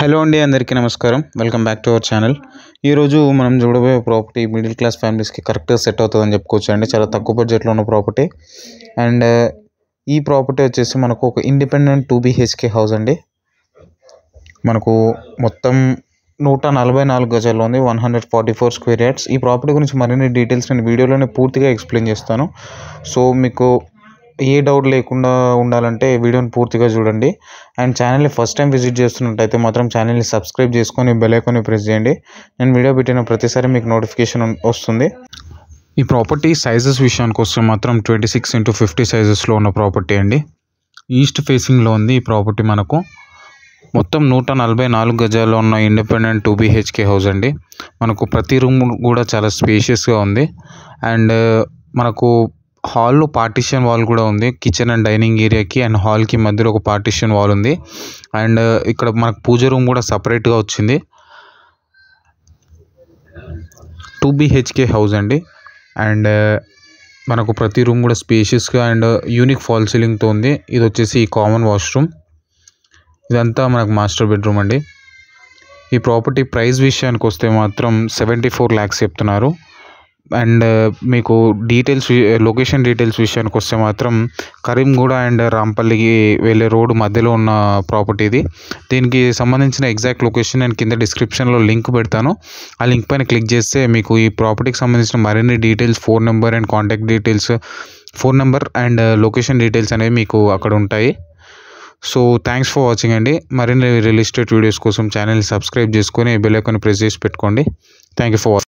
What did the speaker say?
hello అండి అందరికీ నమస్కారం welcome back to our channel ఈరోజు మనం చూడబోయే ప్రాపర్టీ మిడిల్ క్లాస్ ఫ్యామిలీస్కి కరెక్ట్గా సెట్ అవుతుందని చెప్పుకోవచ్చు అండి చాలా తక్కువ బడ్జెట్లో ఉన్న ప్రాపర్టీ అండ్ ఈ ప్రాపర్టీ వచ్చేసి మనకు ఒక ఇండిపెండెంట్ టూ బీహెచ్కే హౌస్ అండి మనకు మొత్తం నూట నలభై నాలుగు గజాల్లో ఉంది one hundred forty four square yards ఈ ప్రాపర్టీ గురించి మరిన్ని డీటెయిల్స్ నేను వీడియోలోనే పూర్తిగా ఎక్స్ప్లెయిన్ చేస్తాను సో మీకు ఏ డౌట్ లేకుండా ఉండాలంటే వీడియోని పూర్తిగా చూడండి అండ్ ఛానల్ని ఫస్ట్ టైం విజిట్ చేస్తున్నట్టయితే మాత్రం ఛానల్ని సబ్స్క్రైబ్ చేసుకొని బెల్ ప్రెస్ చేయండి నేను వీడియో పెట్టిన ప్రతిసారి మీకు నోటిఫికేషన్ వస్తుంది ఈ ప్రాపర్టీ సైజెస్ విషయానికి వస్తే మాత్రం ట్వంటీ సిక్స్ ఇంటూ ఫిఫ్టీ సైజెస్లో ఉన్న ప్రాపర్టీ అండి ఈస్ట్ ఫేసింగ్లో ఉంది ఈ ప్రాపర్టీ మనకు మొత్తం నూట నలభై నాలుగు గజాల్లో ఉన్న ఇండిపెండెంట్ టూ బీహెచ్కే హౌస్ అండి మనకు ప్రతి రూమ్ కూడా చాలా స్పేషియస్గా ఉంది అండ్ మనకు హాల్లో పార్టీషన్ వాల్ కూడా ఉంది కిచెన్ అండ్ డైనింగ్ ఏరియాకి అండ్ హాల్కి మధ్యలో ఒక పార్టీషన్ వాల్ ఉంది అండ్ ఇక్కడ మనకు పూజ రూమ్ కూడా సపరేట్గా వచ్చింది టూ బిహెచ్కే హౌస్ అండి అండ్ మనకు ప్రతి రూమ్ కూడా స్పేషియస్గా అండ్ యూనిక్ ఫాల్ సీలింగ్తో ఉంది ఇది వచ్చేసి కామన్ వాష్రూమ్ ఇదంతా మనకు మాస్టర్ బెడ్రూమ్ అండి ఈ ప్రాపర్టీ ప్రైస్ విషయానికి వస్తే మాత్రం సెవెంటీ ఫోర్ ల్యాక్స్ చెప్తున్నారు అండ్ uh, మీకు డీటెయిల్స్ uh, లొకేషన్ డీటెయిల్స్ విషయానికి వస్తే మాత్రం కరీంగూడ అండ్ రాంపల్లికి వెళ్ళే రోడ్ మధ్యలో ఉన్న ప్రాపర్టీ ఇది దీనికి సంబంధించిన ఎగ్జాక్ట్ లొకేషన్ నేను కింద డిస్క్రిప్షన్లో లింక్ పెడతాను ఆ లింక్ పైన క్లిక్ చేస్తే మీకు ఈ ప్రాపర్టీకి సంబంధించిన మరిన్ని details phone number and contact details phone number and uh, location details అనేవి మీకు అక్కడ ఉంటాయి సో థ్యాంక్స్ ఫర్ వాచింగ్ అండి మరిన్ని రియల్ ఎస్టేట్ వీడియోస్ కోసం ఛానల్ సబ్స్క్రైబ్ చేసుకొని బెల్ ఐకాన్ ప్రెస్ చేసి పెట్టుకోండి థ్యాంక్ యూ ఫర్ వాచింగ్